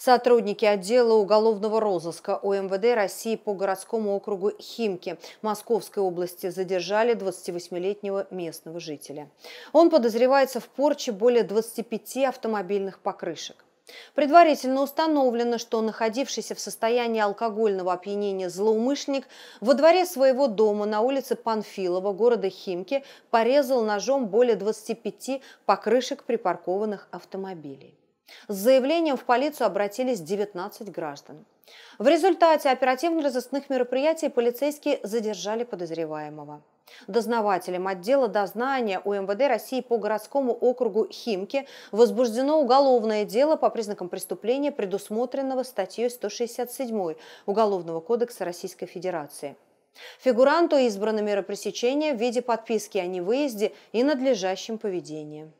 Сотрудники отдела уголовного розыска УМВД России по городскому округу Химки Московской области задержали 28-летнего местного жителя. Он подозревается в порче более 25 автомобильных покрышек. Предварительно установлено, что находившийся в состоянии алкогольного опьянения злоумышленник во дворе своего дома на улице Панфилова города Химки порезал ножом более 25 покрышек припаркованных автомобилей. С заявлением в полицию обратились 19 граждан. В результате оперативно-розыскных мероприятий полицейские задержали подозреваемого. Дознавателем отдела дознания УМВД России по городскому округу Химки возбуждено уголовное дело по признакам преступления, предусмотренного статьей 167 Уголовного кодекса Российской Федерации. Фигуранту избрано мера пресечения в виде подписки о невыезде и надлежащем поведении.